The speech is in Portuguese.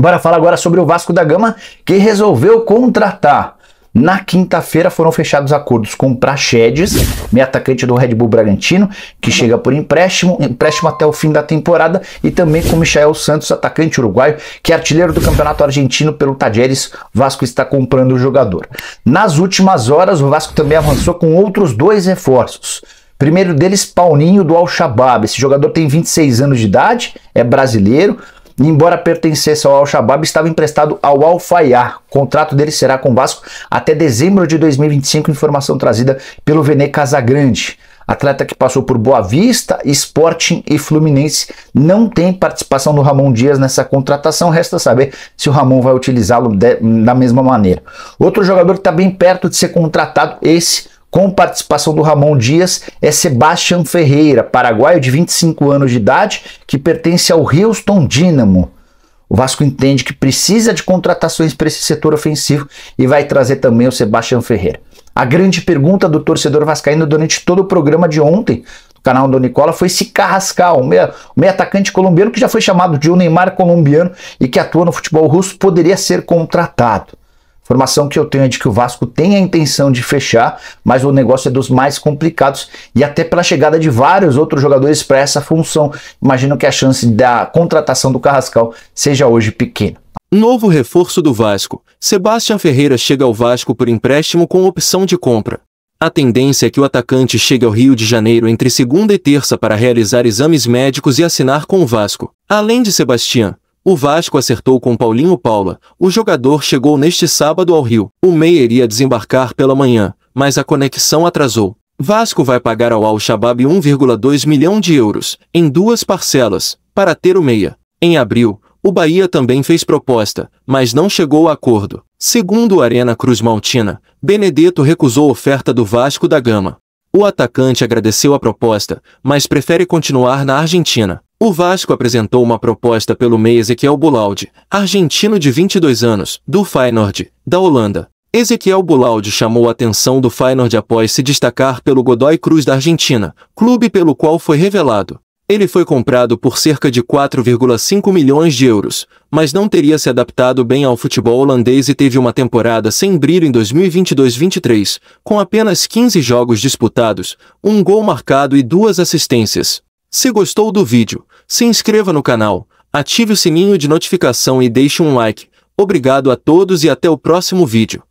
Bora falar agora sobre o Vasco da Gama, que resolveu contratar. Na quinta-feira foram fechados acordos com o Praxedes, meio atacante do Red Bull Bragantino, que chega por empréstimo, empréstimo até o fim da temporada, e também com o Michael Santos, atacante uruguaio, que é artilheiro do Campeonato Argentino pelo Tajeres. Vasco está comprando o jogador. Nas últimas horas, o Vasco também avançou com outros dois reforços. Primeiro deles, Paulinho do Al-Shabaab. Esse jogador tem 26 anos de idade, é brasileiro, embora pertencesse ao Al-Shabaab, estava emprestado ao Al-Fayyar. O contrato dele será com o Vasco até dezembro de 2025, informação trazida pelo Vene Casagrande. Atleta que passou por Boa Vista, Sporting e Fluminense não tem participação do Ramon Dias nessa contratação. Resta saber se o Ramon vai utilizá-lo da mesma maneira. Outro jogador que está bem perto de ser contratado, esse com participação do Ramon Dias, é Sebastião Ferreira, paraguaio de 25 anos de idade, que pertence ao Houston Dynamo. O Vasco entende que precisa de contratações para esse setor ofensivo e vai trazer também o Sebastião Ferreira. A grande pergunta do torcedor vascaíno durante todo o programa de ontem do canal do Nicola foi se Carrascal, o meio, meio atacante colombiano que já foi chamado de um Neymar colombiano e que atua no futebol russo, poderia ser contratado. Informação que eu tenho é de que o Vasco tem a intenção de fechar, mas o negócio é dos mais complicados e até pela chegada de vários outros jogadores para essa função. Imagino que a chance da contratação do Carrascal seja hoje pequena. Novo reforço do Vasco. Sebastião Ferreira chega ao Vasco por empréstimo com opção de compra. A tendência é que o atacante chegue ao Rio de Janeiro entre segunda e terça para realizar exames médicos e assinar com o Vasco. Além de Sebastião o Vasco acertou com Paulinho Paula. O jogador chegou neste sábado ao Rio. O meia iria desembarcar pela manhã, mas a conexão atrasou. Vasco vai pagar ao Al-Shabaab 1,2 milhão de euros, em duas parcelas, para ter o meia. Em abril, o Bahia também fez proposta, mas não chegou a acordo. Segundo a Arena Cruz Maltina, Benedetto recusou oferta do Vasco da Gama. O atacante agradeceu a proposta, mas prefere continuar na Argentina. O Vasco apresentou uma proposta pelo meia Ezequiel Bulaldi, argentino de 22 anos, do Feyenoord, da Holanda. Ezequiel Bulaldi chamou a atenção do Feyenoord após se destacar pelo Godoy Cruz da Argentina, clube pelo qual foi revelado. Ele foi comprado por cerca de 4,5 milhões de euros, mas não teria se adaptado bem ao futebol holandês e teve uma temporada sem brilho em 2022-23, com apenas 15 jogos disputados, um gol marcado e duas assistências. Se gostou do vídeo, se inscreva no canal, ative o sininho de notificação e deixe um like. Obrigado a todos e até o próximo vídeo.